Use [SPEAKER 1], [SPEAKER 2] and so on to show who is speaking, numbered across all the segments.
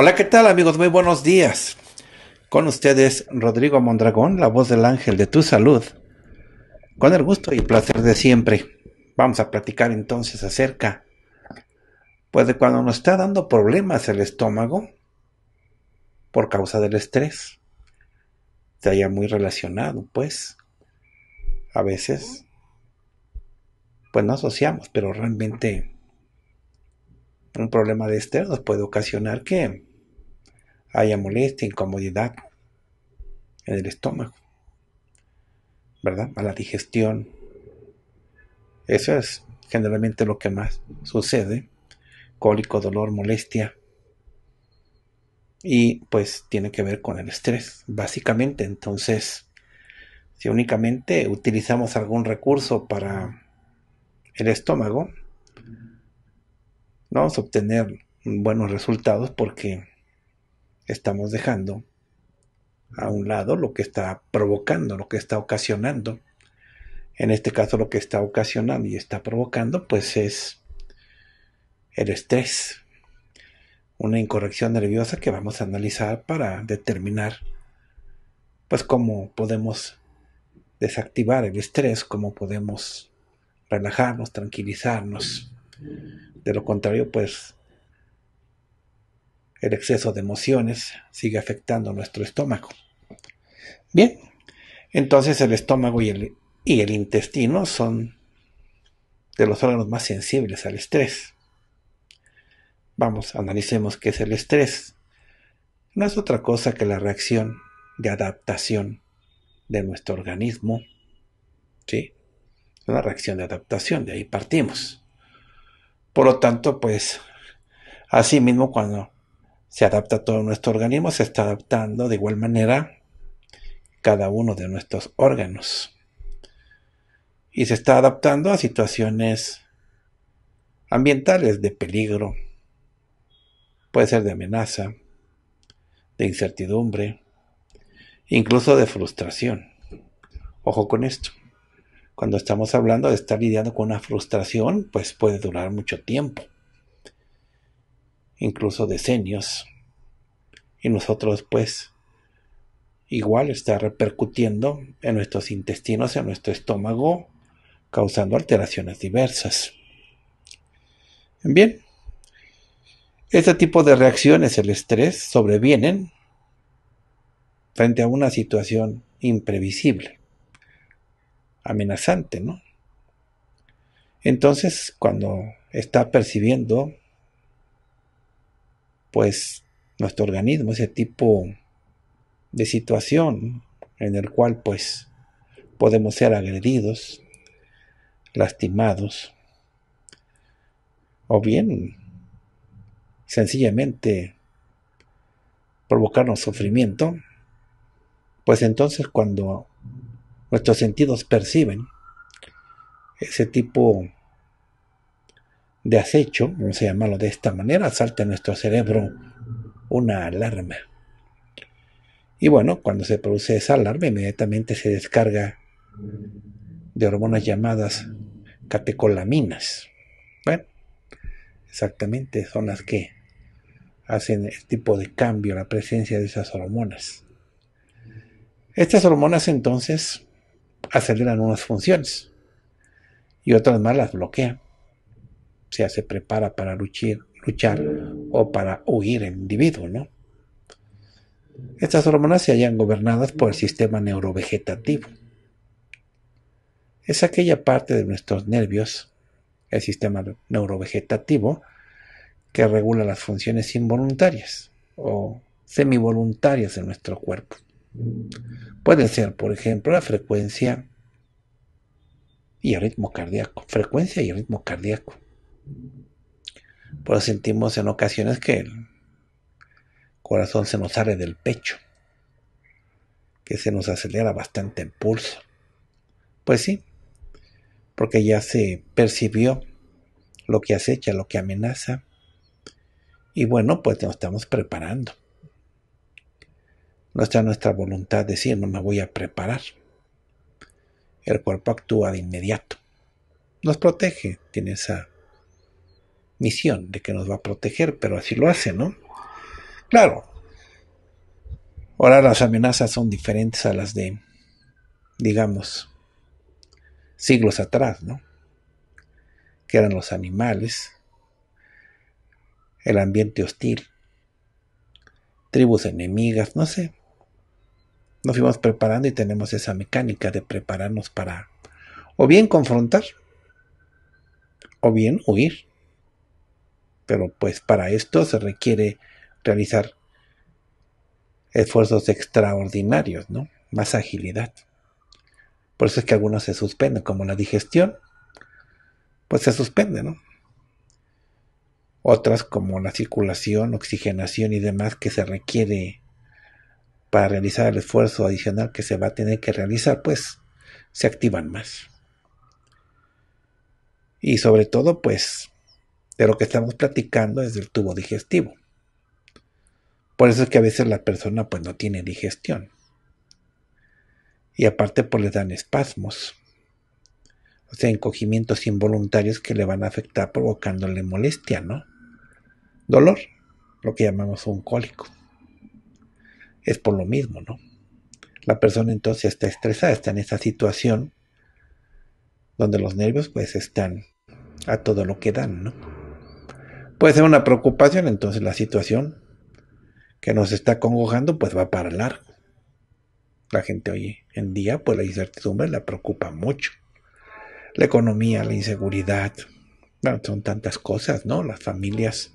[SPEAKER 1] Hola, ¿qué tal amigos? Muy buenos días. Con ustedes Rodrigo Mondragón, la voz del ángel de tu salud. Con el gusto y placer de siempre. Vamos a platicar entonces acerca, pues de cuando nos está dando problemas el estómago por causa del estrés. Se haya muy relacionado, pues. A veces, pues no asociamos, pero realmente un problema de estrés nos puede ocasionar que haya molestia, incomodidad en el estómago, ¿verdad? A la digestión. Eso es generalmente lo que más sucede. Cólico, dolor, molestia. Y pues tiene que ver con el estrés, básicamente. Entonces, si únicamente utilizamos algún recurso para el estómago, no vamos a obtener buenos resultados porque estamos dejando a un lado lo que está provocando, lo que está ocasionando. En este caso lo que está ocasionando y está provocando pues es el estrés, una incorrección nerviosa que vamos a analizar para determinar pues cómo podemos desactivar el estrés, cómo podemos relajarnos, tranquilizarnos. De lo contrario, pues el exceso de emociones sigue afectando nuestro estómago. Bien, entonces el estómago y el, y el intestino son de los órganos más sensibles al estrés. Vamos, analicemos qué es el estrés. No es otra cosa que la reacción de adaptación de nuestro organismo. ¿Sí? Es una reacción de adaptación, de ahí partimos. Por lo tanto, pues, así mismo cuando se adapta todo nuestro organismo, se está adaptando de igual manera cada uno de nuestros órganos. Y se está adaptando a situaciones ambientales de peligro, puede ser de amenaza, de incertidumbre, incluso de frustración. Ojo con esto. Cuando estamos hablando de estar lidiando con una frustración, pues puede durar mucho tiempo incluso decenios. Y nosotros pues igual está repercutiendo en nuestros intestinos, en nuestro estómago, causando alteraciones diversas. Bien, este tipo de reacciones, el estrés, sobrevienen frente a una situación imprevisible, amenazante, ¿no? Entonces, cuando está percibiendo pues nuestro organismo, ese tipo de situación en el cual pues podemos ser agredidos, lastimados, o bien sencillamente provocarnos sufrimiento, pues entonces cuando nuestros sentidos perciben ese tipo de de acecho, vamos a llamarlo de esta manera, salta en nuestro cerebro una alarma. Y bueno, cuando se produce esa alarma, inmediatamente se descarga
[SPEAKER 2] de
[SPEAKER 1] hormonas llamadas catecolaminas. Bueno, exactamente son las que hacen el tipo de cambio, la presencia de esas hormonas. Estas hormonas entonces aceleran unas funciones y otras más las bloquean sea, se prepara para luchar o para huir el individuo, ¿no? Estas hormonas se hallan gobernadas por el sistema neurovegetativo. Es aquella parte de nuestros nervios, el sistema neurovegetativo, que regula las funciones involuntarias o semivoluntarias de nuestro cuerpo. Pueden ser, por ejemplo, la frecuencia y el ritmo cardíaco. Frecuencia y el ritmo cardíaco pues sentimos en ocasiones que el corazón se nos sale del pecho, que se nos acelera bastante el pulso. Pues sí, porque ya se percibió lo que acecha, lo que amenaza. Y bueno, pues nos estamos preparando. No está nuestra voluntad decir, no me voy a preparar. El cuerpo actúa de inmediato. Nos protege, tiene esa misión de que nos va a proteger, pero así lo hace, ¿no? Claro. Ahora las amenazas son diferentes a las de, digamos, siglos atrás, ¿no? Que eran los animales, el ambiente hostil, tribus enemigas, no sé. Nos fuimos preparando y tenemos esa mecánica de prepararnos para o bien confrontar o bien huir pero pues para esto se requiere realizar esfuerzos extraordinarios, ¿no? Más agilidad. Por eso es que algunos se suspenden, como la digestión, pues se suspende, ¿no? Otras como la circulación, oxigenación y demás que se requiere para realizar el esfuerzo adicional que se va a tener que realizar, pues se activan más. Y sobre todo, pues de lo que estamos platicando es del tubo digestivo. Por eso es que a veces la persona pues no tiene digestión. Y aparte pues le dan espasmos. O sea, encogimientos involuntarios que le van a afectar provocándole molestia, ¿no? Dolor, lo que llamamos un cólico. Es por lo mismo, ¿no? La persona entonces está estresada, está en esa situación donde los nervios pues están a todo lo que dan, ¿no? puede ser una preocupación, entonces la situación que nos está congojando, pues va para largo. La gente hoy en día pues la incertidumbre la preocupa mucho. La economía, la inseguridad, bueno, son tantas cosas, ¿no? Las familias,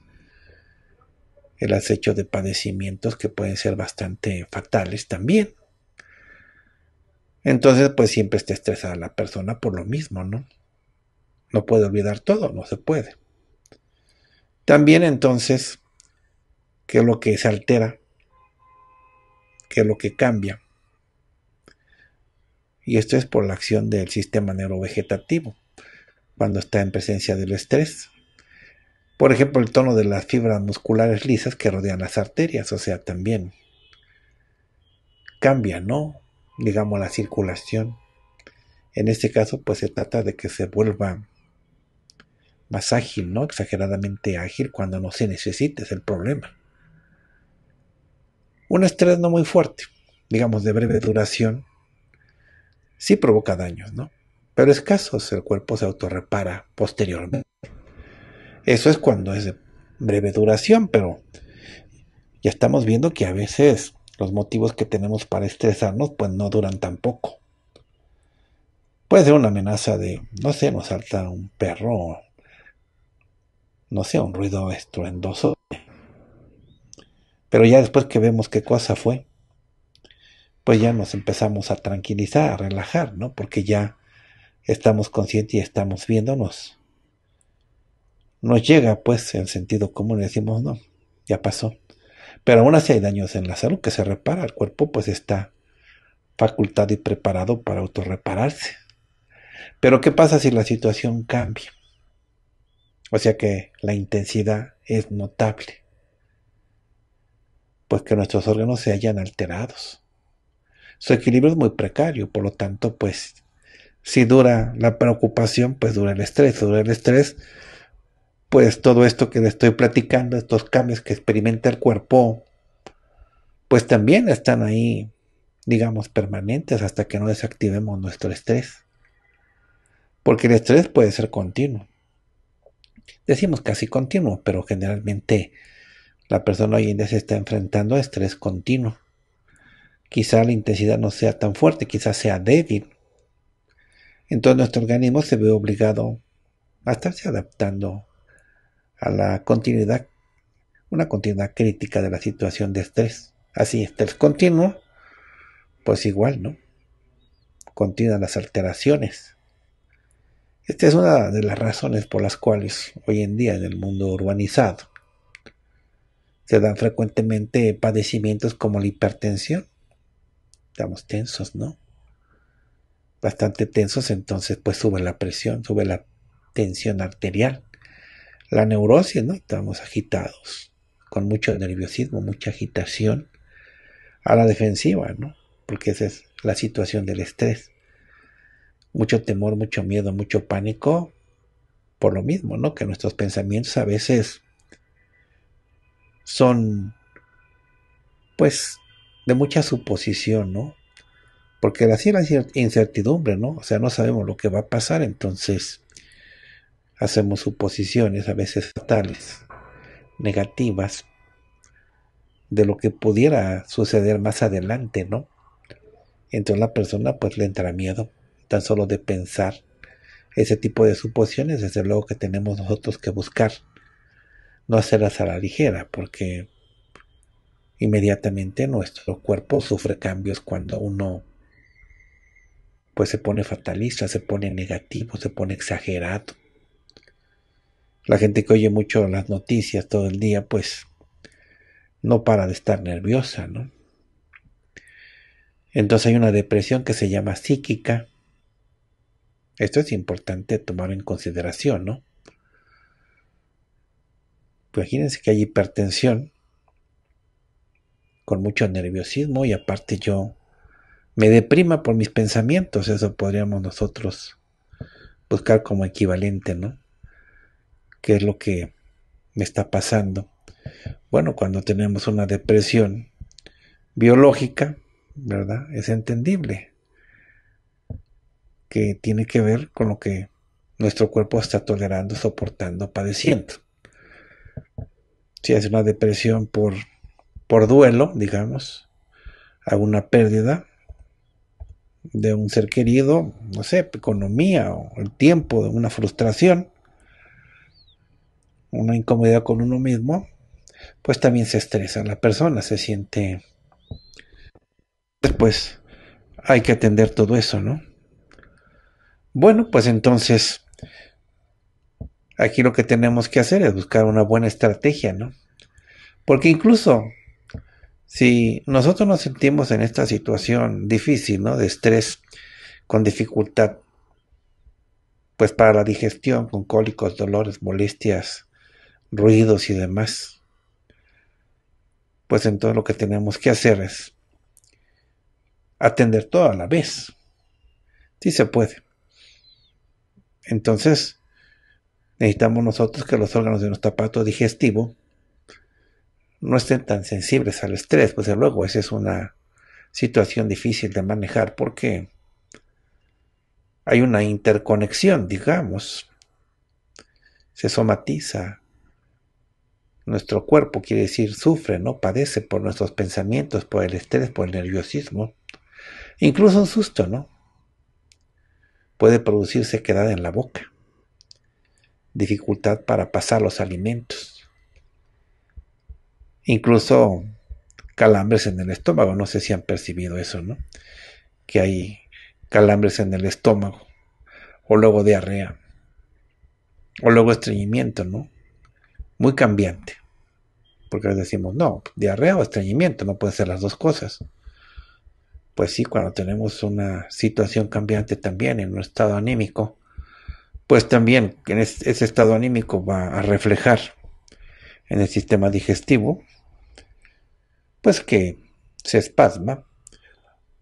[SPEAKER 1] el acecho de padecimientos que pueden ser bastante fatales también. Entonces, pues siempre está estresada la persona por lo mismo, ¿no? No puede olvidar todo, no se puede. También entonces, ¿qué es lo que se altera? ¿Qué es lo que cambia? Y esto es por la acción del sistema neurovegetativo, cuando está en presencia del estrés. Por ejemplo, el tono de las fibras musculares lisas que rodean las arterias, o sea, también cambia, ¿no? Digamos la circulación. En este caso, pues se trata de que se vuelva más ágil, ¿no? Exageradamente ágil cuando no se necesita, es el problema. Un estrés no muy fuerte, digamos de breve duración, sí provoca daños, ¿no? Pero escasos, el cuerpo se autorrepara posteriormente. Eso es cuando es de breve duración, pero ya estamos viendo que a veces los motivos que tenemos para estresarnos pues no duran tampoco. Puede ser una amenaza de, no sé, nos salta un perro no sea un ruido estruendoso. Pero ya después que vemos qué cosa fue, pues ya nos empezamos a tranquilizar, a relajar, ¿no? Porque ya estamos conscientes y estamos viéndonos. Nos llega, pues, en sentido común y decimos, no, ya pasó. Pero aún así hay daños en la salud que se repara. El cuerpo, pues, está facultado y preparado para autorrepararse. Pero, ¿qué pasa si la situación cambia? O sea que la intensidad es notable, pues que nuestros órganos se hayan alterados. Su equilibrio es muy precario, por lo tanto, pues si dura la preocupación, pues dura el estrés, dura el estrés, pues todo esto que le estoy platicando, estos cambios que experimenta el cuerpo, pues también están ahí, digamos, permanentes hasta que no desactivemos nuestro estrés. Porque el estrés puede ser continuo decimos casi continuo, pero generalmente la persona hoy en día se está enfrentando a estrés continuo. Quizá la intensidad no sea tan fuerte, quizá sea débil. Entonces nuestro organismo se ve obligado a estarse adaptando a la continuidad, una continuidad crítica de la situación de estrés. Así, estrés continuo, pues igual, ¿no? Continúan las alteraciones. Esta es una de las razones por las cuales hoy en día en el mundo urbanizado se dan frecuentemente padecimientos como la hipertensión. Estamos tensos, ¿no? Bastante tensos, entonces pues sube la presión, sube la tensión arterial. La neurosis, ¿no? Estamos agitados, con mucho nerviosismo, mucha agitación a la defensiva, ¿no? Porque esa es la situación del estrés mucho temor, mucho miedo, mucho pánico, por lo mismo, ¿no? Que nuestros pensamientos a veces son, pues, de mucha suposición, ¿no? Porque así la incertidumbre, ¿no? O sea, no sabemos lo que va a pasar, entonces hacemos suposiciones a veces fatales, negativas, de lo que pudiera suceder más adelante, ¿no? Entonces la persona pues le entra miedo tan solo de pensar ese tipo de suposiciones, desde luego que tenemos nosotros que buscar, no hacerlas a la ligera, porque inmediatamente nuestro cuerpo sufre cambios cuando uno pues se pone fatalista, se pone negativo, se pone exagerado. La gente que oye mucho las noticias todo el día, pues no para de estar nerviosa, ¿no? Entonces hay una depresión que se llama psíquica, esto es importante tomar en consideración, ¿no? Imagínense que hay hipertensión con mucho nerviosismo y aparte yo me deprima por mis pensamientos, eso podríamos nosotros buscar como equivalente, ¿no? ¿Qué es lo que me está pasando? Bueno, cuando tenemos una depresión biológica, ¿verdad? Es entendible que tiene que ver con lo que nuestro cuerpo está tolerando, soportando, padeciendo. Si es una depresión por, por duelo, digamos, alguna pérdida de un ser querido, no sé, economía o el tiempo, una frustración, una incomodidad con uno mismo, pues también se estresa la persona, se siente... Después pues, hay que atender todo eso, ¿no? Bueno, pues entonces, aquí lo que tenemos que hacer es buscar una buena estrategia, ¿no? Porque incluso si nosotros nos sentimos en esta situación difícil, ¿no? De estrés, con dificultad, pues para la digestión, con cólicos, dolores, molestias, ruidos y demás, pues entonces lo que tenemos que hacer es atender todo a la vez. Si sí se puede. Entonces, necesitamos nosotros que los órganos de nuestro aparato digestivo no estén tan sensibles al estrés. Pues luego, esa es una situación difícil de manejar porque hay una interconexión, digamos. Se somatiza. Nuestro cuerpo, quiere decir, sufre, ¿no? Padece por nuestros pensamientos, por el estrés, por el nerviosismo. Incluso un susto, ¿no? puede producir sequedad en la boca, dificultad para pasar los alimentos, incluso calambres en el estómago. No sé si han percibido eso, ¿no? Que hay calambres en el estómago, o luego diarrea, o luego estreñimiento, ¿no? Muy cambiante. Porque decimos, no, diarrea o estreñimiento, no pueden ser las dos cosas pues sí, cuando tenemos una situación cambiante también en un estado anímico, pues también ese estado anímico va a reflejar en el sistema digestivo, pues que se espasma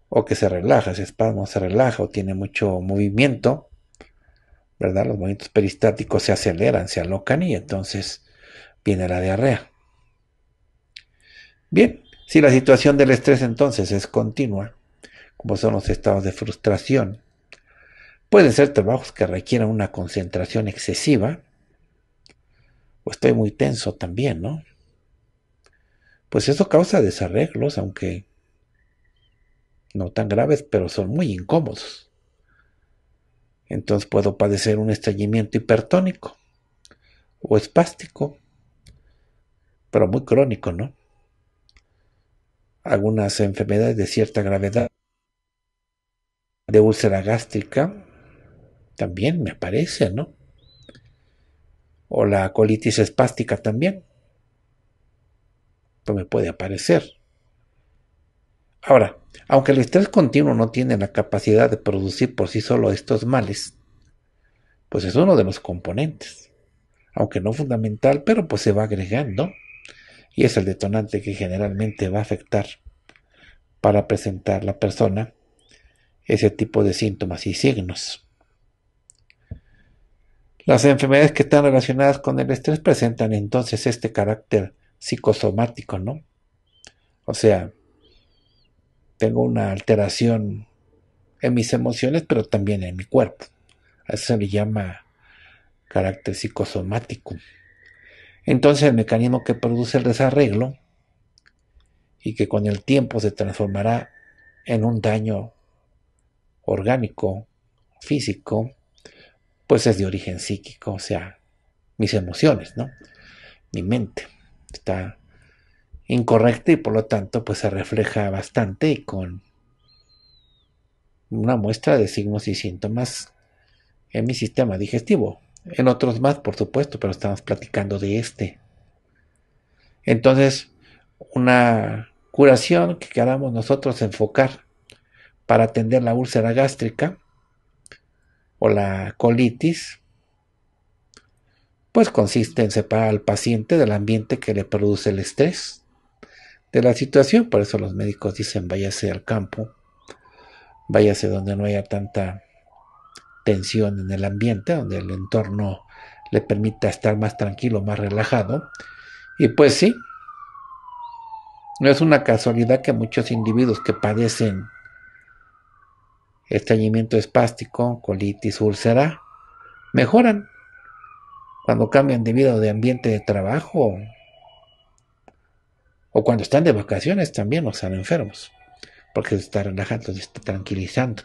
[SPEAKER 1] o que se relaja, se espasma, se relaja o tiene mucho movimiento, ¿verdad? Los movimientos peristáticos se aceleran, se alocan y entonces viene la diarrea. Bien, si la situación del estrés entonces es continua, como son los estados de frustración. Pueden ser trabajos que requieran una concentración excesiva, o estoy muy tenso también, ¿no? Pues eso causa desarreglos, aunque no tan graves, pero son muy incómodos. Entonces puedo padecer un estreñimiento hipertónico o espástico, pero muy crónico, ¿no? Algunas enfermedades de cierta gravedad de úlcera gástrica, también me aparece, ¿no? O la colitis espástica también. Pues me puede aparecer. Ahora, aunque el estrés continuo no tiene la capacidad de producir por sí solo estos males, pues es uno de los componentes. Aunque no fundamental, pero pues se va agregando. Y es el detonante que generalmente va a afectar para presentar la persona ese tipo de síntomas y signos. Las enfermedades que están relacionadas con el estrés presentan entonces este carácter psicosomático, ¿no? O sea, tengo una alteración en mis emociones, pero también en mi cuerpo. A eso se le llama carácter psicosomático. Entonces el mecanismo que produce el desarreglo y que con el tiempo se transformará en un daño orgánico, físico, pues es de origen psíquico, o sea, mis emociones, ¿no? Mi mente está incorrecta y por lo tanto pues se refleja bastante y con una muestra de signos y síntomas en mi sistema digestivo. En otros más, por supuesto, pero estamos platicando de este. Entonces, una curación que queramos nosotros enfocar para atender la úlcera gástrica o la colitis, pues consiste en separar al paciente del ambiente que le produce el estrés, de la situación, por eso los médicos dicen váyase al campo, váyase donde no haya tanta tensión en el ambiente, donde el entorno le permita estar más tranquilo, más relajado. Y pues sí, no es una casualidad que muchos individuos que padecen estreñimiento espástico, colitis, úlcera, mejoran cuando cambian de vida o de ambiente de trabajo o cuando están de vacaciones también, o están enfermos, porque se está relajando, se está tranquilizando.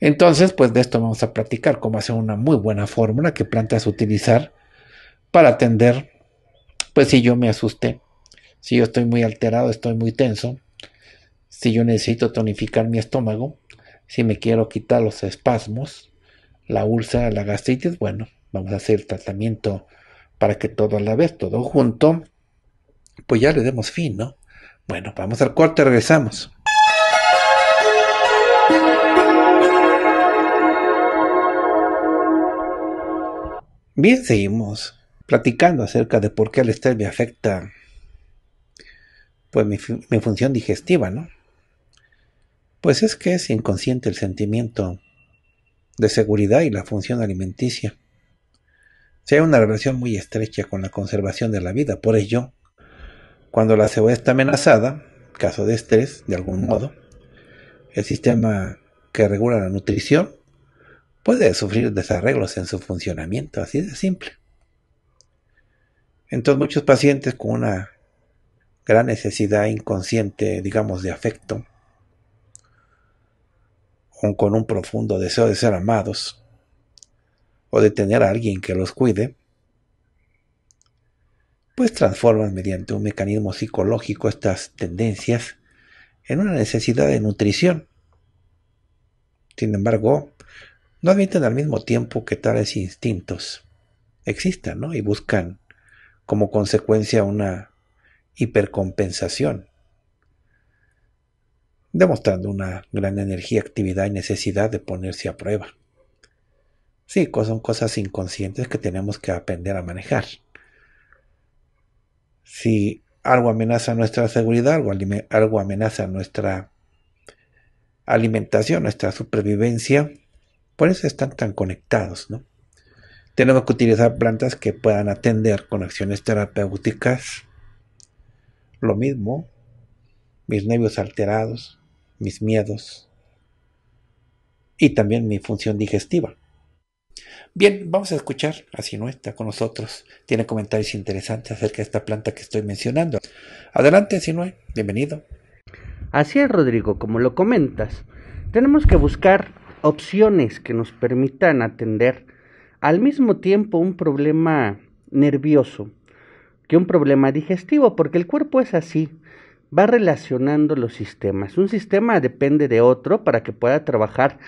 [SPEAKER 1] Entonces, pues de esto vamos a platicar, cómo hacer una muy buena fórmula que plantas utilizar para atender, pues si yo me asusté, si yo estoy muy alterado, estoy muy tenso, si yo necesito tonificar mi estómago, si me quiero quitar los espasmos, la úlcera, la gastritis, bueno, vamos a hacer el tratamiento para que todo a la vez, todo junto, pues ya le demos fin, ¿no? Bueno, vamos al y regresamos. Bien, seguimos platicando acerca de por qué el estrés me afecta pues mi función digestiva, ¿no? pues es que es inconsciente el sentimiento de seguridad y la función alimenticia. Si hay una relación muy estrecha con la conservación de la vida, por ello, cuando la cebolla está amenazada, caso de estrés, de algún modo, el sistema que regula la nutrición puede sufrir desarreglos en su funcionamiento, así de simple. Entonces muchos pacientes con una gran necesidad inconsciente, digamos, de afecto, con un profundo deseo de ser amados o de tener a alguien que los cuide, pues transforman mediante un mecanismo psicológico estas tendencias en una necesidad de nutrición. Sin embargo, no admiten al mismo tiempo que tales instintos existan y buscan como consecuencia una hipercompensación demostrando una gran energía, actividad y necesidad de ponerse a prueba. Sí, son cosas inconscientes que tenemos que aprender a manejar. Si algo amenaza nuestra seguridad, algo, algo amenaza nuestra alimentación, nuestra supervivencia, por eso están tan conectados, ¿no? Tenemos que utilizar plantas que puedan atender con acciones terapéuticas. Lo mismo, mis nervios alterados, mis miedos y también mi función digestiva. Bien, vamos a escuchar, a Sinue, está con nosotros, tiene comentarios interesantes
[SPEAKER 2] acerca de esta planta que estoy mencionando. Adelante, Sinue, bienvenido. Así es, Rodrigo, como lo comentas, tenemos que buscar opciones que nos permitan atender al mismo tiempo un problema nervioso que un problema digestivo, porque el cuerpo es así, va relacionando los sistemas. Un sistema depende de otro para que pueda trabajar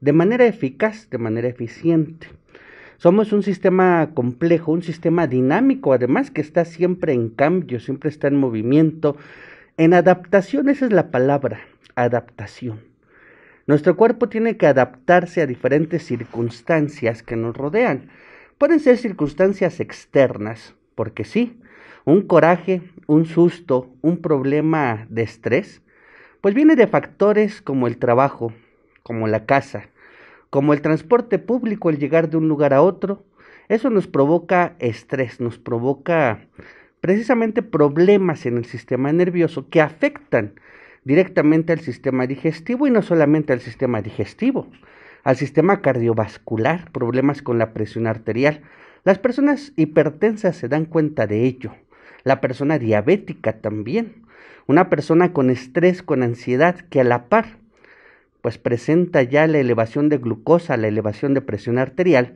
[SPEAKER 2] de manera eficaz, de manera eficiente. Somos un sistema complejo, un sistema dinámico, además que está siempre en cambio, siempre está en movimiento, en adaptación, esa es la palabra, adaptación. Nuestro cuerpo tiene que adaptarse a diferentes circunstancias que nos rodean. Pueden ser circunstancias externas, porque sí, un coraje, un susto, un problema de estrés, pues viene de factores como el trabajo, como la casa, como el transporte público, el llegar de un lugar a otro. Eso nos provoca estrés, nos provoca precisamente problemas en el sistema nervioso que afectan directamente al sistema digestivo y no solamente al sistema digestivo, al sistema cardiovascular, problemas con la presión arterial. Las personas hipertensas se dan cuenta de ello la persona diabética también, una persona con estrés, con ansiedad, que a la par, pues presenta ya la elevación de glucosa, la elevación de presión arterial,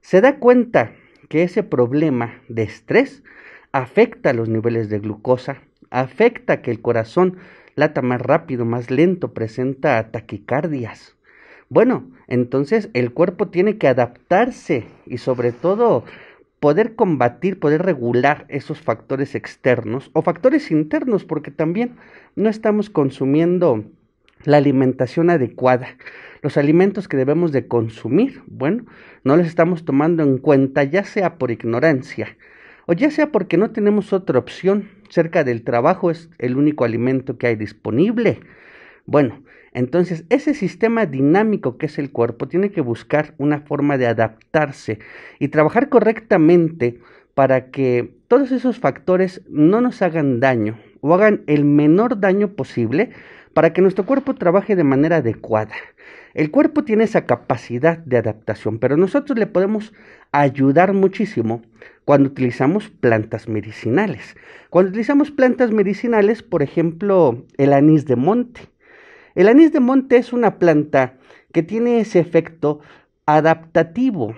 [SPEAKER 2] se da cuenta que ese problema de estrés afecta los niveles de glucosa, afecta que el corazón lata más rápido, más lento, presenta taquicardias. Bueno, entonces el cuerpo tiene que adaptarse y sobre todo poder combatir, poder regular esos factores externos o factores internos, porque también no estamos consumiendo la alimentación adecuada. Los alimentos que debemos de consumir, bueno, no los estamos tomando en cuenta, ya sea por ignorancia o ya sea porque no tenemos otra opción. Cerca del trabajo es el único alimento que hay disponible bueno, entonces ese sistema dinámico que es el cuerpo tiene que buscar una forma de adaptarse y trabajar correctamente para que todos esos factores no nos hagan daño o hagan el menor daño posible para que nuestro cuerpo trabaje de manera adecuada. El cuerpo tiene esa capacidad de adaptación, pero nosotros le podemos ayudar muchísimo cuando utilizamos plantas medicinales. Cuando utilizamos plantas medicinales, por ejemplo, el anís de monte. El anís de monte es una planta que tiene ese efecto adaptativo,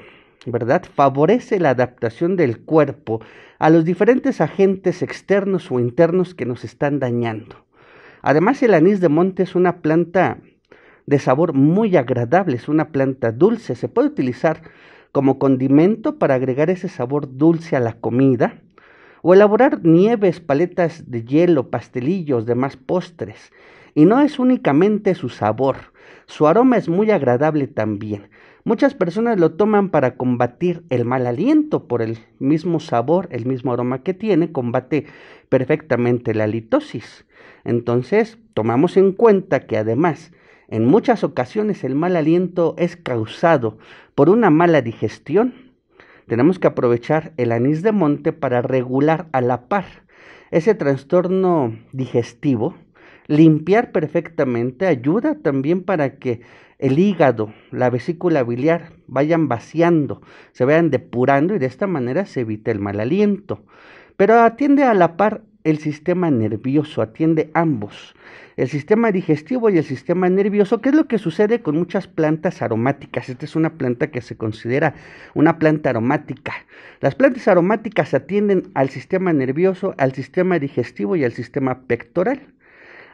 [SPEAKER 2] ¿verdad? Favorece la adaptación del cuerpo a los diferentes agentes externos o internos que nos están dañando. Además, el anís de monte es una planta de sabor muy agradable, es una planta dulce, se puede utilizar como condimento para agregar ese sabor dulce a la comida o elaborar nieves, paletas de hielo, pastelillos, demás postres. Y no es únicamente su sabor, su aroma es muy agradable también. Muchas personas lo toman para combatir el mal aliento por el mismo sabor, el mismo aroma que tiene, combate perfectamente la litosis. Entonces, tomamos en cuenta que además, en muchas ocasiones el mal aliento es causado por una mala digestión. Tenemos que aprovechar el anís de monte para regular a la par ese trastorno digestivo Limpiar perfectamente ayuda también para que el hígado, la vesícula biliar vayan vaciando, se vayan depurando y de esta manera se evita el mal aliento. Pero atiende a la par el sistema nervioso, atiende ambos, el sistema digestivo y el sistema nervioso, que es lo que sucede con muchas plantas aromáticas. Esta es una planta que se considera una planta aromática. Las plantas aromáticas atienden al sistema nervioso, al sistema digestivo y al sistema pectoral.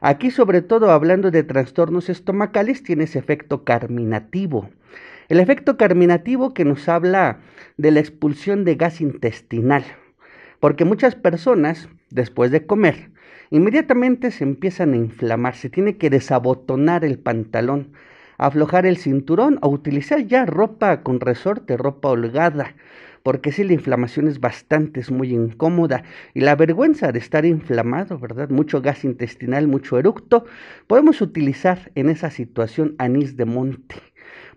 [SPEAKER 2] Aquí sobre todo hablando de trastornos estomacales tiene ese efecto carminativo. El efecto carminativo que nos habla de la expulsión de gas intestinal, porque muchas personas después de comer inmediatamente se empiezan a inflamar, se tiene que desabotonar el pantalón, aflojar el cinturón o utilizar ya ropa con resorte, ropa holgada porque si la inflamación es bastante, es muy incómoda. Y la vergüenza de estar inflamado, ¿verdad? Mucho gas intestinal, mucho eructo, podemos utilizar en esa situación anís de monte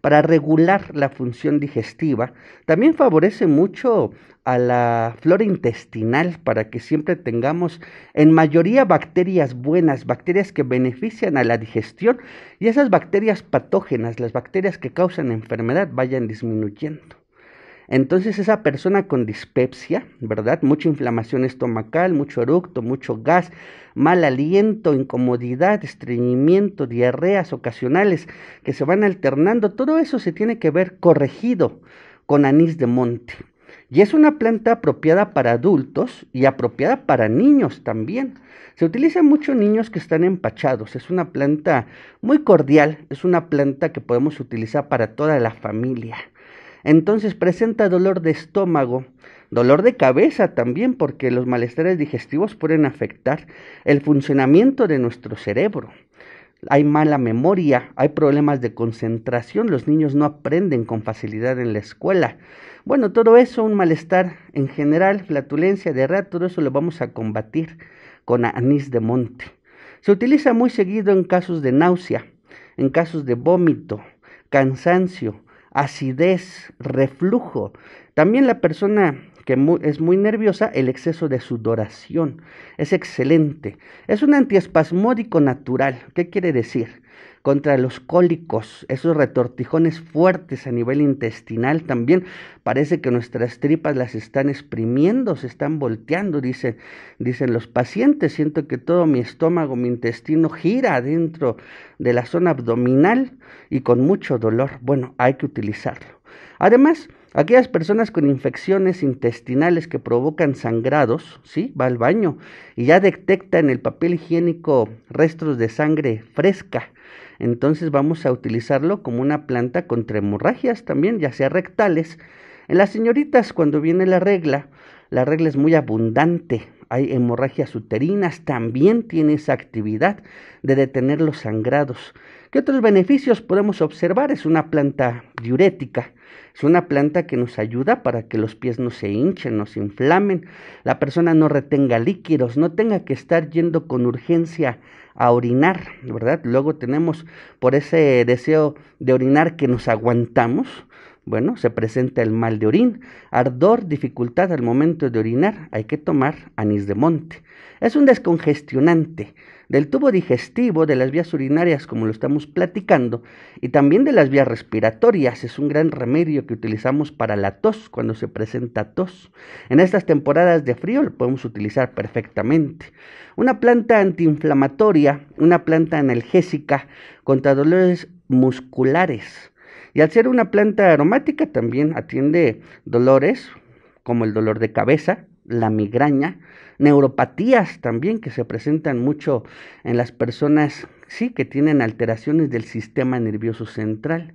[SPEAKER 2] para regular la función digestiva. También favorece mucho a la flora intestinal para que siempre tengamos en mayoría bacterias buenas, bacterias que benefician a la digestión y esas bacterias patógenas, las bacterias que causan enfermedad, vayan disminuyendo. Entonces esa persona con dispepsia, ¿verdad? Mucha inflamación estomacal, mucho eructo, mucho gas, mal aliento, incomodidad, estreñimiento, diarreas ocasionales que se van alternando, todo eso se tiene que ver corregido con anís de monte. Y es una planta apropiada para adultos y apropiada para niños también. Se utiliza mucho en niños que están empachados. Es una planta muy cordial, es una planta que podemos utilizar para toda la familia entonces presenta dolor de estómago, dolor de cabeza también, porque los malestares digestivos pueden afectar el funcionamiento de nuestro cerebro. Hay mala memoria, hay problemas de concentración, los niños no aprenden con facilidad en la escuela. Bueno, todo eso, un malestar en general, flatulencia, diarrea, todo eso lo vamos a combatir con anís de monte. Se utiliza muy seguido en casos de náusea, en casos de vómito, cansancio, acidez, reflujo. También la persona que es muy nerviosa, el exceso de sudoración. Es excelente. Es un antiespasmódico natural. ¿Qué quiere decir? contra los cólicos, esos retortijones fuertes a nivel intestinal también. Parece que nuestras tripas las están exprimiendo, se están volteando, dicen, dicen los pacientes. Siento que todo mi estómago, mi intestino gira dentro de la zona abdominal y con mucho dolor. Bueno, hay que utilizarlo. Además, aquellas personas con infecciones intestinales que provocan sangrados, ¿sí? Va al baño y ya detecta en el papel higiénico restos de sangre fresca entonces vamos a utilizarlo como una planta contra hemorragias también, ya sea rectales. En las señoritas, cuando viene la regla, la regla es muy abundante, hay hemorragias uterinas, también tiene esa actividad de detener los sangrados. ¿Qué otros beneficios podemos observar? Es una planta diurética, es una planta que nos ayuda para que los pies no se hinchen, no se inflamen, la persona no retenga líquidos, no tenga que estar yendo con urgencia a orinar, ¿verdad? Luego tenemos por ese deseo de orinar que nos aguantamos, bueno, se presenta el mal de orín, ardor, dificultad al momento de orinar, hay que tomar anís de monte. Es un descongestionante del tubo digestivo, de las vías urinarias, como lo estamos platicando, y también de las vías respiratorias. Es un gran remedio que utilizamos para la tos cuando se presenta tos. En estas temporadas de frío lo podemos utilizar perfectamente. Una planta antiinflamatoria, una planta analgésica contra dolores musculares y al ser una planta aromática también atiende dolores como el dolor de cabeza, la migraña, neuropatías también que se presentan mucho en las personas sí que tienen alteraciones del sistema nervioso central.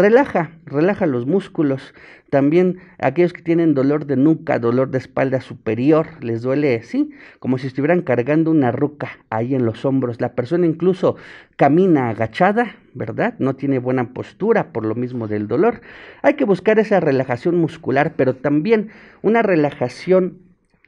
[SPEAKER 2] Relaja, relaja los músculos. También aquellos que tienen dolor de nuca, dolor de espalda superior, les duele, sí, como si estuvieran cargando una ruca ahí en los hombros. La persona incluso camina agachada, ¿verdad? No tiene buena postura por lo mismo del dolor. Hay que buscar esa relajación muscular, pero también una relajación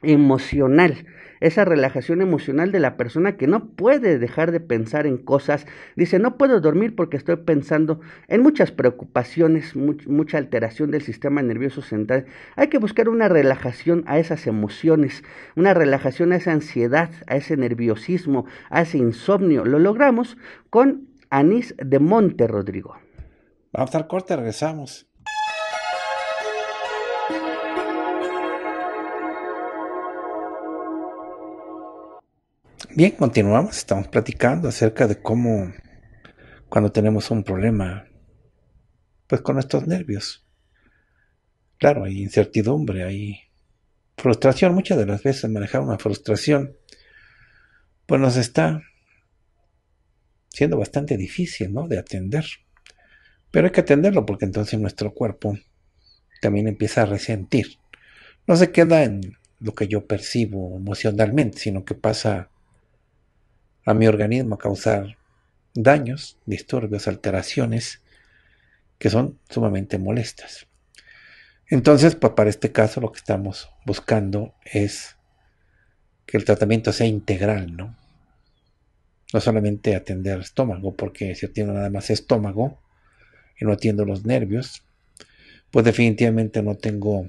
[SPEAKER 2] emocional esa relajación emocional de la persona que no puede dejar de pensar en cosas. Dice, no puedo dormir porque estoy pensando en muchas preocupaciones, mucha alteración del sistema nervioso central. Hay que buscar una relajación a esas emociones, una relajación a esa ansiedad, a ese nerviosismo, a ese insomnio. Lo logramos con anís de monte, Rodrigo. Vamos a estar corte, regresamos.
[SPEAKER 1] Bien, continuamos, estamos platicando acerca de cómo cuando tenemos un problema, pues con nuestros nervios. Claro, hay incertidumbre, hay frustración, muchas de las veces manejar una frustración, pues nos está siendo bastante difícil, ¿no? De atender. Pero hay que atenderlo porque entonces nuestro cuerpo también empieza a resentir. No se queda en lo que yo percibo emocionalmente, sino que pasa a mi organismo a causar daños, disturbios, alteraciones que son sumamente molestas. Entonces, pues, para este caso lo que estamos buscando es que el tratamiento sea integral, ¿no? No solamente atender estómago, porque si atiendo nada más estómago y no atiendo los nervios, pues definitivamente no tengo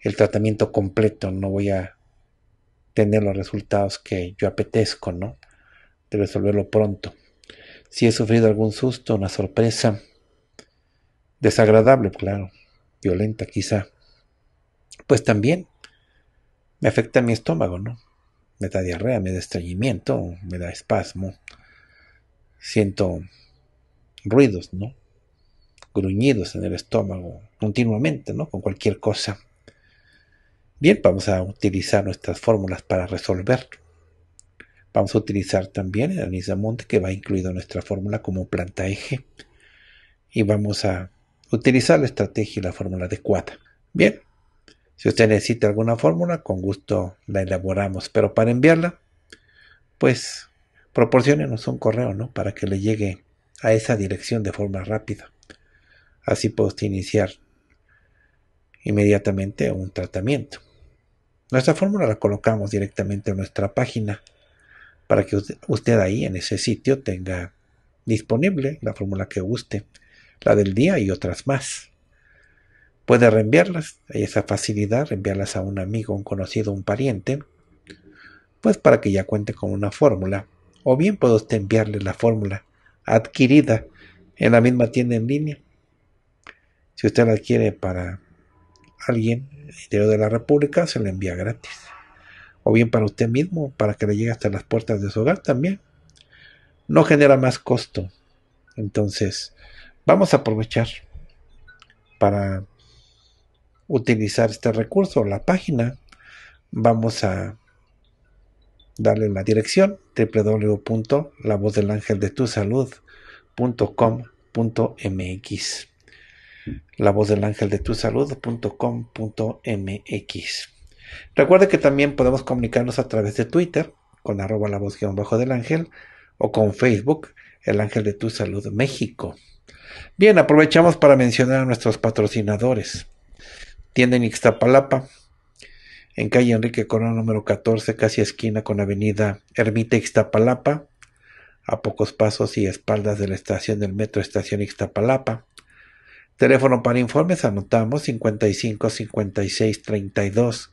[SPEAKER 1] el tratamiento completo, no voy a tener los resultados que yo apetezco, ¿no? de resolverlo pronto. Si he sufrido algún susto, una sorpresa, desagradable, claro, violenta quizá, pues también me afecta mi estómago, ¿no? Me da diarrea, me da estreñimiento, me da espasmo, siento ruidos, ¿no? Gruñidos en el estómago continuamente, ¿no? Con cualquier cosa. Bien, vamos a utilizar nuestras fórmulas para resolverlo. Vamos a utilizar también el anís monte que va incluido en nuestra fórmula como planta eje. Y vamos a utilizar la estrategia y la fórmula adecuada. Bien, si usted necesita alguna fórmula, con gusto la elaboramos. Pero para enviarla, pues proporcionenos un correo, Para que le llegue a esa dirección de forma rápida. Así puede usted iniciar inmediatamente un tratamiento. Nuestra fórmula la colocamos directamente en nuestra página para que usted, ahí en ese sitio tenga disponible la fórmula que guste, la del día y otras más. Puede reenviarlas, hay esa facilidad, reenviarlas a un amigo, un conocido, un pariente, pues para que ya cuente con una fórmula. O bien puede usted enviarle la fórmula adquirida en la misma tienda en línea. Si usted la adquiere para alguien interior de la República, se la envía gratis o bien para usted mismo, para que le llegue hasta las puertas de su hogar también. No genera más costo. Entonces, vamos a aprovechar para utilizar este recurso, la página. Vamos a darle la dirección www.lavozdelangeldetusalud.com.mx La voz del ángel de tu salud.com.mx Recuerde que también podemos comunicarnos a través de Twitter con arroba la voz bajo del ángel o con Facebook, el ángel de tu salud México. Bien, aprovechamos para mencionar a nuestros patrocinadores. Tienda Ixtapalapa, en calle Enrique Corona número 14, casi esquina con avenida Ermita Ixtapalapa, a pocos pasos y espaldas de la estación del metro Estación Ixtapalapa. Teléfono para informes, anotamos 55 56 32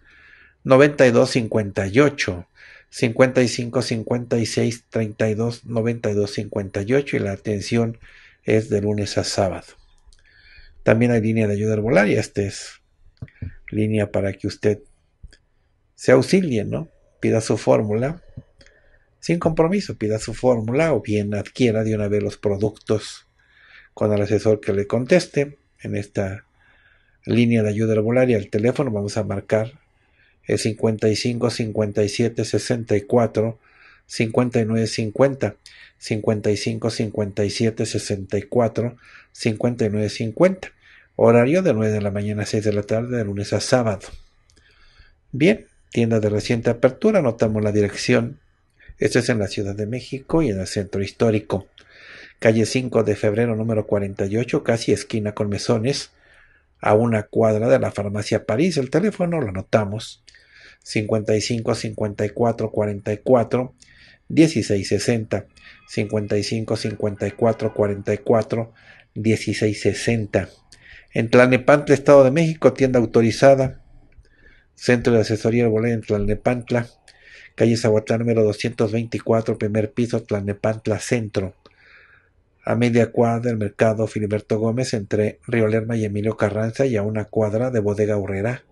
[SPEAKER 1] 92 58 55 56 32 92 58 y la atención es de lunes a sábado. También hay línea de ayuda arbolaria, esta es línea para que usted se auxilie, ¿no? Pida su fórmula sin compromiso, pida su fórmula o bien adquiera de una vez los productos con el asesor que le conteste en esta línea de ayuda arbolaria el teléfono vamos a marcar el 55, 57, 64, 59, 50, 55, 57, 64, 59, 50. Horario de 9 de la mañana a 6 de la tarde, de lunes a sábado. Bien, tienda de reciente apertura, anotamos la dirección. Esto es en la Ciudad de México y en el Centro Histórico. Calle 5 de febrero número 48, casi esquina con mesones, a una cuadra de la farmacia París. El teléfono lo anotamos 55 54 44 1660 55 54 44 1660 en Tlalnepantla, Estado de México, tienda autorizada Centro de Asesoría Arboleda en Tlalnepantla calle Zahuatlán número 224 primer piso Tlalnepantla Centro a media cuadra del mercado Filiberto Gómez entre Río Lerma y Emilio Carranza y a una cuadra de Bodega Urrera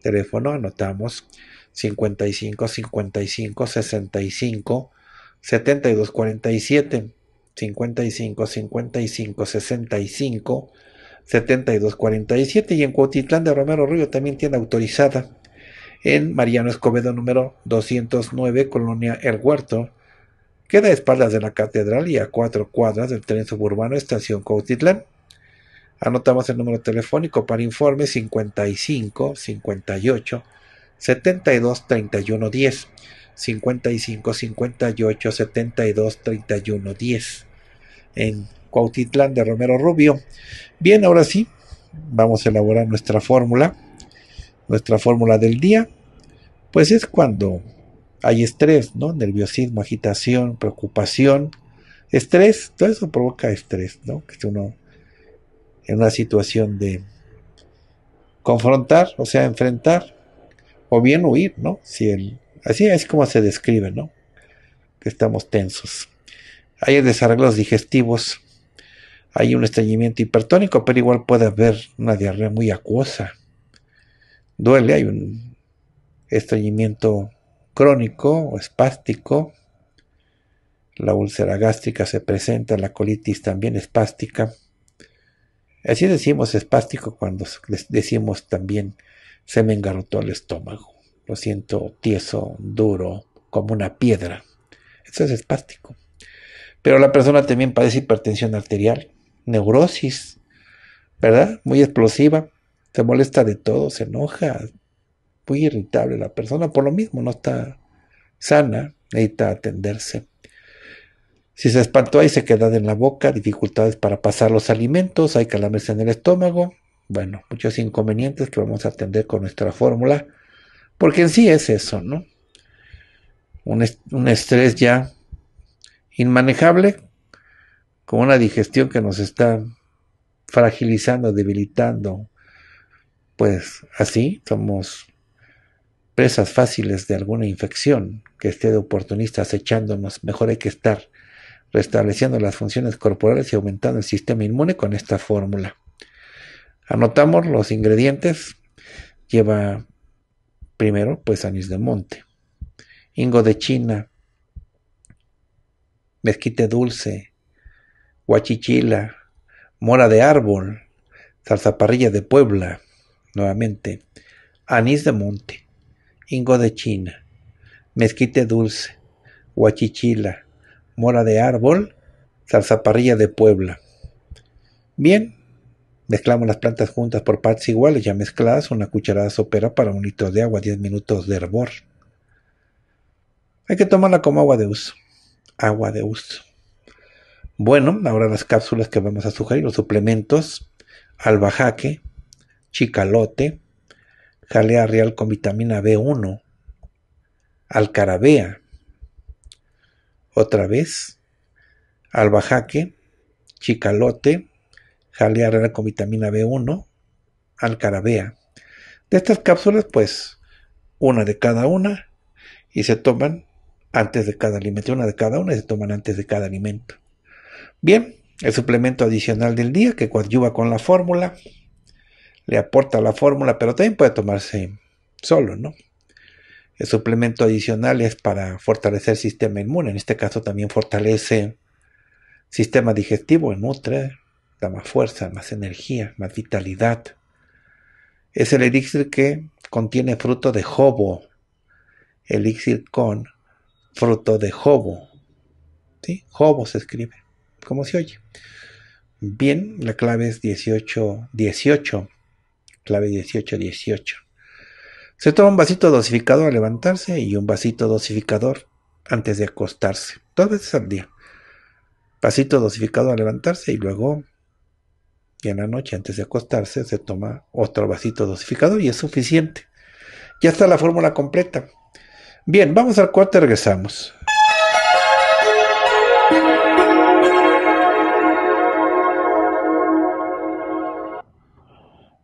[SPEAKER 1] teléfono, anotamos 55 55 65 72 47 55 55 65 72 47 y en Cuautitlán de Romero Río también tiene autorizada en Mariano Escobedo número 209 Colonia El Huerto queda a espaldas de la catedral y a cuatro cuadras del tren suburbano Estación Cuautitlán Anotamos el número telefónico para informe 55 58 72 31 10. 55 58 72 31 10. En Cuautitlán de Romero Rubio. Bien, ahora sí, vamos a elaborar nuestra fórmula. Nuestra fórmula del día, pues es cuando hay estrés, ¿no? Nerviosismo, agitación, preocupación, estrés, todo eso provoca estrés, ¿no? Que uno en una situación de confrontar, o sea, enfrentar, o bien huir, ¿no? Si así es como se describe, ¿no? Que estamos tensos. Hay desarreglos digestivos, hay un estreñimiento hipertónico, pero igual puede haber una diarrea muy acuosa. Duele, hay un estreñimiento crónico o espástico. La úlcera gástrica se presenta, la colitis también espástica. Así decimos espástico cuando decimos también se me engarrotó el estómago. Lo siento tieso, duro, como una piedra. Eso es espástico. Pero la persona también padece hipertensión arterial, neurosis, ¿verdad? Muy explosiva, se molesta de todo, se enoja, muy irritable la persona, por lo mismo no está sana, necesita atenderse. Si se espantó se queda en la boca, dificultades para pasar los alimentos, hay calambres en el estómago, bueno, muchos inconvenientes que vamos a atender con nuestra fórmula, porque en sí es eso, ¿no? Un, estrés ya inmanejable, con una digestión que nos está fragilizando, debilitando, pues así somos presas fáciles de alguna infección que esté de oportunista acechándonos, mejor hay que estar restableciendo las funciones corporales y aumentando el sistema inmune con esta fórmula. Anotamos los ingredientes. Lleva primero pues anís de monte, ingo de China, mezquite dulce, guachichila, mora de árbol, salsaparrilla de Puebla, nuevamente, anís de monte, ingo de China, mezquite dulce, guachichila, mora de árbol, salsa parrilla de Puebla. Bien, mezclamos las plantas juntas por partes iguales, ya mezcladas, una cucharada sopera para un litro de agua, 10 minutos de hervor. Hay que tomarla como agua de uso. Agua de uso. Bueno, ahora las cápsulas que vamos a sugerir, los suplementos, albajaque, chicalote, jalea real con vitamina B1, alcarabea, otra vez, albajaque, chicalote, jalea con vitamina B1, alcarabea. De estas cápsulas, pues, una de cada una y se toman antes de cada alimento, una de cada una y se toman antes de cada alimento. Bien, el suplemento adicional del día que coadyuva con la fórmula, le aporta la fórmula, pero también puede tomarse solo, ¿no? Eh, suplemento adicional es para fortalecer el sistema inmune. En este caso también fortalece el sistema digestivo, en nutre, da más fuerza, más energía, más vitalidad. Es el elixir que contiene fruto de jobo, elixir con fruto de jobo. ¿Sí? Jobo se escribe, como se oye. Bien, la clave es 18, 18. Clave 18, 18. Se toma un vasito dosificado al levantarse y un vasito dosificador antes de acostarse, dos veces al día. Vasito dosificado al levantarse y luego, y en la noche antes de acostarse, se toma otro vasito dosificador y es suficiente. Ya está la fórmula completa. Bien, vamos al cuarto y regresamos.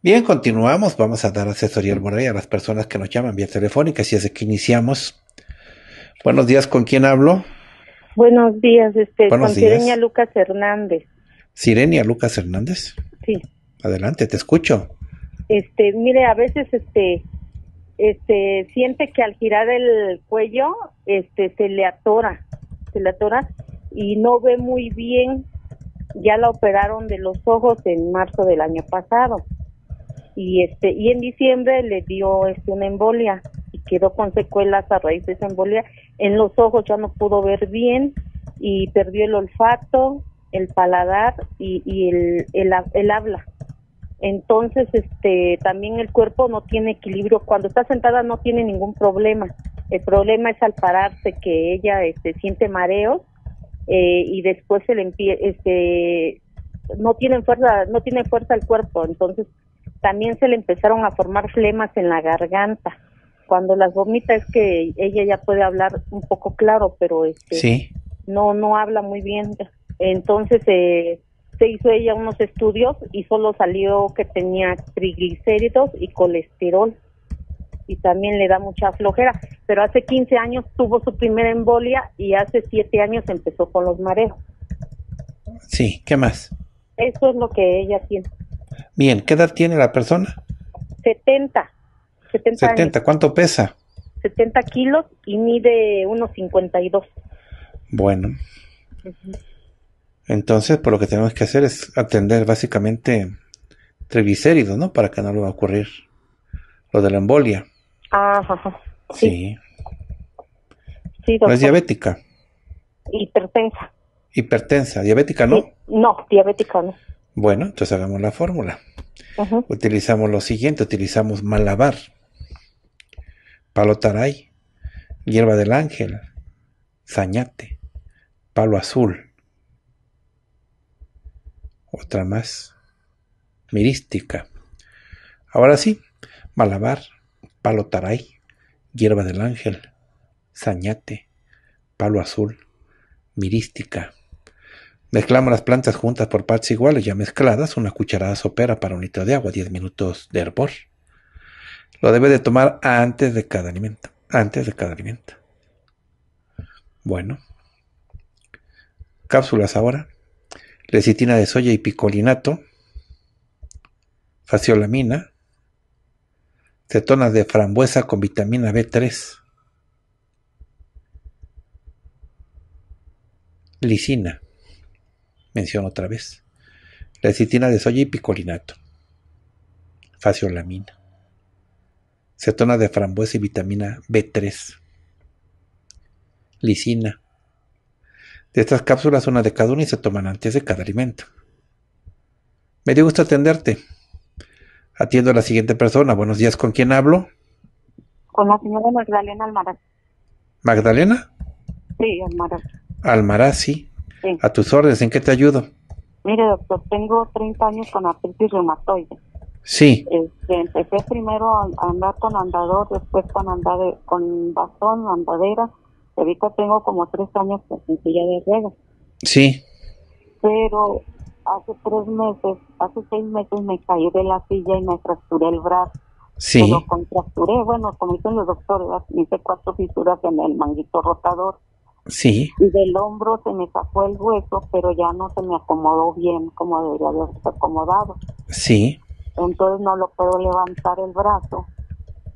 [SPEAKER 1] Bien, continuamos. Vamos a dar asesoría al a las personas que nos llaman vía telefónica. Si es que iniciamos. Buenos días, ¿con quién hablo?
[SPEAKER 3] Buenos días, este, con Sirenia Lucas Hernández.
[SPEAKER 1] Sirenia Lucas Hernández. Sí. Adelante, te escucho.
[SPEAKER 3] Este, mire, a veces este, este, siente que al girar el cuello, este, se le atora, se le atora y no ve muy bien. Ya la operaron de los ojos en marzo del año pasado y este y en diciembre le dio este una embolia y quedó con secuelas a raíz de esa embolia en los ojos ya no pudo ver bien y perdió el olfato el paladar y, el, el, habla entonces este también el cuerpo no tiene equilibrio cuando está sentada no tiene ningún problema el problema es al pararse que ella este siente mareos eh, y después se este no tiene fuerza no tiene fuerza el cuerpo entonces también se le empezaron a formar flemas en la garganta. Cuando las vomita es que ella ya puede hablar un poco claro, pero este, no no habla muy bien. Entonces eh, se hizo ella unos estudios y solo salió que tenía triglicéridos y colesterol. Y también le da mucha flojera. Pero hace 15 años tuvo su primera embolia y hace 7 años empezó con los mareos.
[SPEAKER 1] Sí, ¿qué más?
[SPEAKER 3] Eso es lo que ella tiene.
[SPEAKER 1] Bien, ¿qué edad tiene la persona?
[SPEAKER 3] 70. 70,
[SPEAKER 1] ¿cuánto pesa?
[SPEAKER 3] 70 kilos y mide 1,52.
[SPEAKER 1] Bueno. Entonces, por pues, lo que tenemos que hacer es atender básicamente triglicéridos, ¿no? Para que no le va a ocurrir lo de la embolia.
[SPEAKER 4] Ajá. Sí. sí
[SPEAKER 3] ¿No es
[SPEAKER 1] diabética?
[SPEAKER 4] Hipertensa.
[SPEAKER 1] Hipertensa, diabética no.
[SPEAKER 3] No, diabética no.
[SPEAKER 1] Bueno, entonces hagamos la fórmula. Utilizamos lo siguiente, utilizamos malabar, palo taray, hierba del ángel, zañate, palo azul, otra más, mirística. Ahora sí, malabar, palo taray, hierba del ángel, zañate, palo azul, mirística. Mezclamos las plantas juntas por partes iguales ya mezcladas, una cucharada sopera para un litro de agua, 10 minutos de hervor. Lo debe de tomar antes de cada alimento. Antes de cada alimento. Bueno. Cápsulas ahora. Lecitina de soya y picolinato. Faciolamina. Cetonas de frambuesa con vitamina B3. Lisina menciono otra vez. Lecitina de soya y picolinato. Faciolamina. Cetona de frambuesa y vitamina B3. Lisina. De estas cápsulas, una de cada una y se toman antes de cada alimento. Me dio gusto atenderte. Atiendo a la siguiente persona. Buenos días, ¿con quién hablo?
[SPEAKER 4] Con la señora Magdalena Almaraz.
[SPEAKER 1] ¿Magdalena?
[SPEAKER 4] Sí, Almaraz.
[SPEAKER 1] Almaraz, sí. A tus órdenes, ¿en qué te ayudo?
[SPEAKER 4] Mire, doctor, tengo 30 años con artritis reumatoide. Sí. Este, empecé primero a, andar con andador, después con andar con bastón, andadera. Ahorita tengo como tres años en silla de ruedas. Sí. Pero hace tres meses, hace seis meses me caí de la silla y me fracturé el brazo. Sí. lo contracturé, bueno, como dicen los doctores, hice cuatro fisuras en el manguito rotador. Sí. Y del hombro se me sacó el hueso, pero ya no se me acomodó bien como debería haberse acomodado. Sí. Entonces no lo puedo levantar el brazo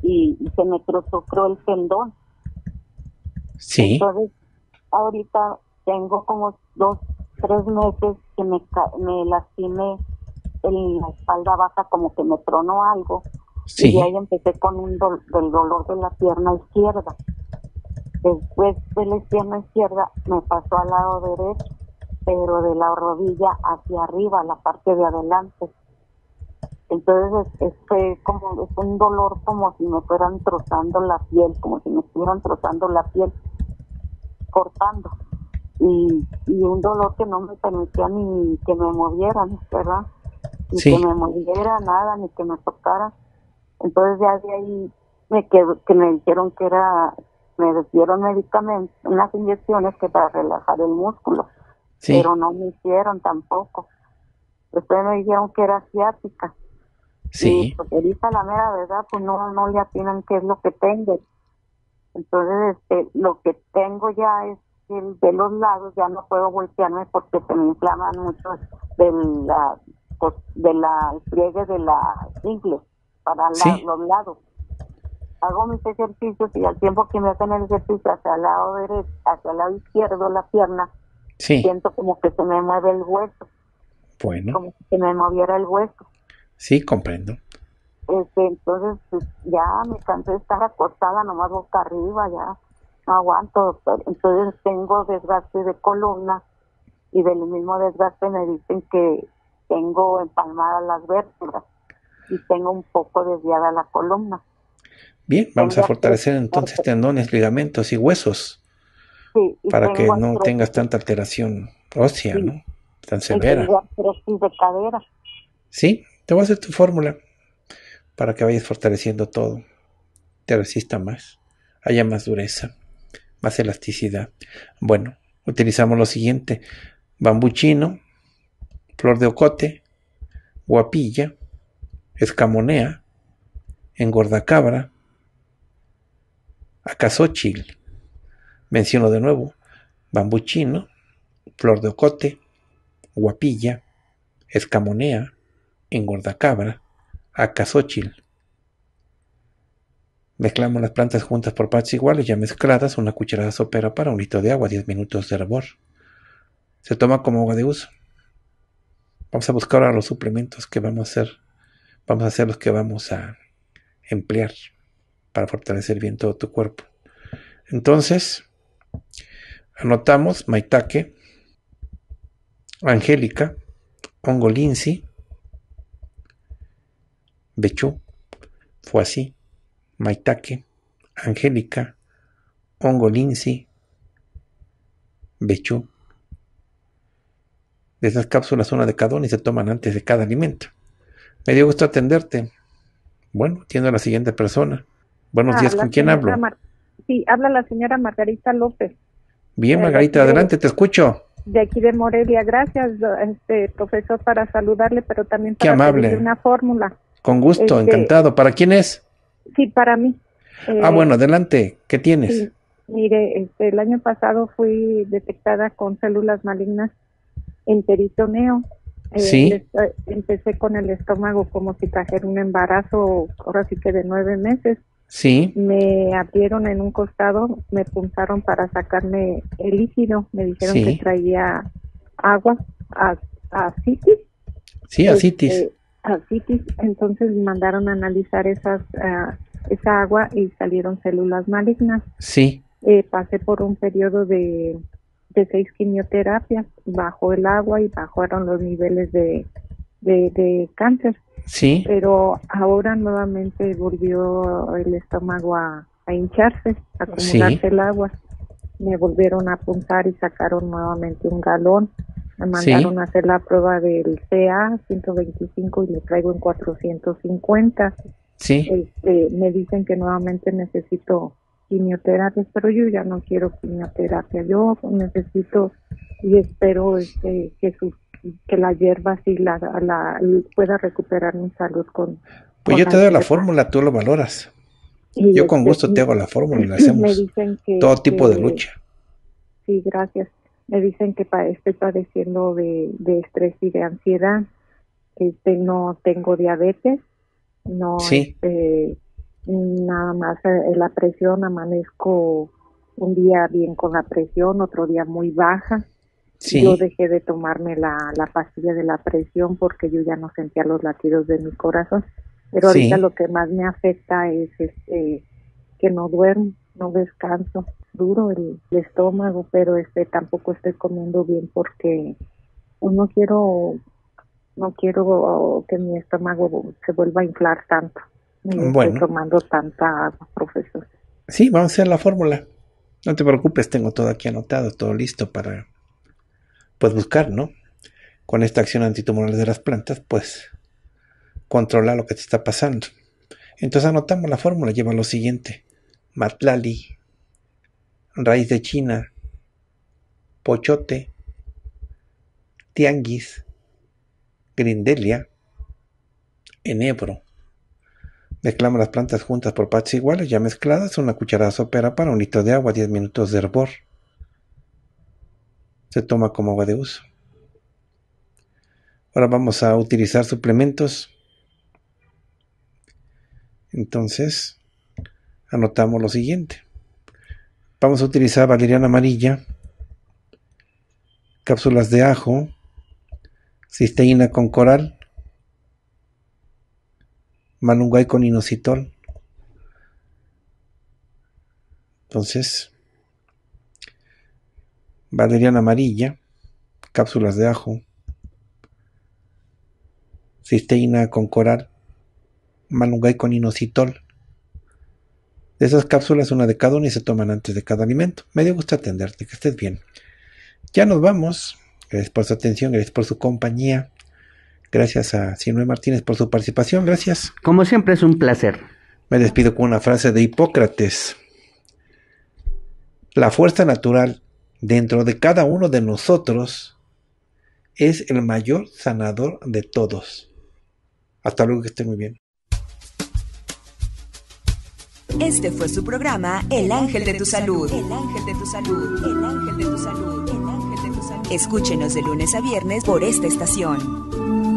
[SPEAKER 4] y, se me cruzó el tendón. Sí. Entonces ahorita tengo como dos, tres meses que me, me lastimé en la espalda baja como que me tronó algo. Y ahí empecé con un del dolor de la pierna izquierda. Después de la izquierda izquierda me pasó al lado derecho, pero de la rodilla hacia arriba, la parte de adelante. Entonces es, como, es un dolor como si me fueran trozando la piel, como si me estuvieran trozando la piel, cortando. Y, y un dolor que no me permitía ni que me movieran, ¿verdad? Ni que me moviera nada, ni que me tocara. Entonces ya de ahí me que me dijeron que era me dieron medicamentos, unas inyecciones que para relajar el músculo, pero no me hicieron tampoco. Después me dijeron que era asiática. Sí. Y pues, ahorita la mera verdad, pues no, no le atinan qué es lo que tengo. Entonces, este, lo que tengo ya es que de los lados ya no puedo voltearme porque se me inflaman mucho de la, pues, de la pliegue de la ingle para los lados hago mis ejercicios y al tiempo que me hacen el ejercicio hacia el lado derecho, hacia lado izquierdo, la pierna, siento como que se me mueve el hueso. Bueno. Como que me moviera el hueso.
[SPEAKER 1] Sí, comprendo.
[SPEAKER 4] Este, entonces, pues, ya me cansé de estar acostada, nomás boca arriba, ya no aguanto, Entonces tengo desgaste de columna y del mismo desgaste me dicen que tengo empalmadas las vértebras y tengo un poco desviada la columna.
[SPEAKER 1] Bien, vamos a fortalecer entonces tendones, ligamentos y huesos
[SPEAKER 4] para que no tengas
[SPEAKER 1] tanta alteración ósea, ¿no? Tan severa. sí, te voy a hacer tu fórmula para que vayas fortaleciendo todo. Te resista más, haya más dureza, más elasticidad. Bueno, utilizamos lo siguiente. bambuchino, flor de ocote, guapilla, escamonea, engordacabra, acasóchil, menciono de nuevo, bambuchino, flor de ocote, guapilla, escamonea, engordacabra, acasóchil. Mezclamos las plantas juntas por partes iguales, ya mezcladas, una cucharada sopera para un litro de agua, 10 minutos de hervor. Se toma como agua de uso. Vamos a buscar ahora los suplementos que vamos a hacer, vamos a hacer los que vamos a emplear para fortalecer bien todo tu cuerpo. Entonces, anotamos Maitake, Angélica, Ongolinsi, bechu Fuasi, Maitake, Angélica, Ongolinsi, Bechú. De esas cápsulas, una de cada una y se toman antes de cada alimento. Me dio gusto atenderte. Bueno, atiendo a la siguiente persona. Buenos ah, días, ¿con quién hablo?
[SPEAKER 5] sí, habla la señora Margarita López.
[SPEAKER 1] Bien, eh, Margarita, adelante, te escucho.
[SPEAKER 5] De aquí de Morelia, gracias, este, profesor, para saludarle, pero también para una fórmula.
[SPEAKER 1] Con gusto, este, encantado. ¿Para quién es?
[SPEAKER 5] Sí, para mí. ah, eh, bueno,
[SPEAKER 1] adelante, ¿qué tienes?
[SPEAKER 5] mire, este, el año pasado fui detectada con células malignas en peritoneo. Eh, sí. Empecé con el estómago como si trajera un embarazo, ahora sí que de nueve meses. Sí. Me abrieron en un costado, me punzaron para sacarme el líquido. Me dijeron que traía agua, ascitis.
[SPEAKER 2] Sí, este, asitis.
[SPEAKER 5] asitis. Entonces mandaron a analizar esas, ah, esa agua y salieron células malignas. Sí. Eh, pasé por un periodo de, de seis quimioterapias. Bajó el agua y bajaron los niveles de, de, de cáncer. Sí. Pero ahora nuevamente volvió el estómago a, hincharse, a acumularse el agua. Me volvieron a apuntar y sacaron nuevamente un galón. Me mandaron a hacer la prueba del CA 125 y lo traigo en 450. Sí. Este, me dicen que nuevamente necesito quimioterapia, pero yo ya no quiero quimioterapia. Yo necesito y espero este, que su que la hierba sí la, pueda recuperar mi salud con...
[SPEAKER 1] Pues
[SPEAKER 2] yo te doy
[SPEAKER 5] la
[SPEAKER 1] fórmula, tú lo valoras. yo con gusto te hago la fórmula y la hacemos.
[SPEAKER 5] todo tipo de lucha. Sí, gracias. Me dicen que estoy padeciendo de, estrés y de ansiedad. Este, no tengo diabetes. No, este, nada más eh, la presión, amanezco un día bien con la presión, otro día muy baja. Yo dejé de tomarme la, pastilla de la presión porque yo ya no sentía los latidos de mi corazón. Pero ahorita lo que más me afecta es este, que no duermo, no descanso. Duro el, estómago, pero este tampoco estoy comiendo bien porque no quiero no quiero que mi estómago se vuelva a inflar tanto. estoy tomando tanta agua, profesor.
[SPEAKER 1] Sí, vamos a hacer la fórmula. No te preocupes, tengo todo aquí anotado, todo listo para pues buscar, ¿no? Con esta acción antitumoral de las plantas, pues controla lo que te está pasando. Entonces anotamos la fórmula, lleva lo siguiente. Matlali, raíz de China, pochote, tianguis, grindelia, enebro. Mezclamos las plantas juntas por partes iguales, ya mezcladas, una cucharada sopera para un litro de agua, 10 minutos de hervor se toma como agua de uso. Ahora vamos a utilizar suplementos. Entonces, anotamos lo siguiente. Vamos a utilizar valeriana amarilla, cápsulas de ajo, cisteína con coral, manungay con inositol. Entonces, valeriana amarilla, cápsulas de ajo, cisteína con coral, malungay con inositol. De esas cápsulas, una de cada una y se toman antes de cada alimento. Me dio gusto atenderte, que estés bien. Ya nos vamos. Gracias por su atención, gracias por su compañía. Gracias a Sinue Martínez por su participación. Gracias. Como siempre, es un placer. Me despido con una frase de Hipócrates. La fuerza natural dentro de cada uno de nosotros es el mayor sanador de todos. Hasta luego, que esté muy bien.
[SPEAKER 3] Este fue su programa El Ángel de tu Salud. El Ángel de tu Salud. El Ángel de tu Salud. El Ángel de tu Salud. Escúchenos de lunes a viernes por esta estación.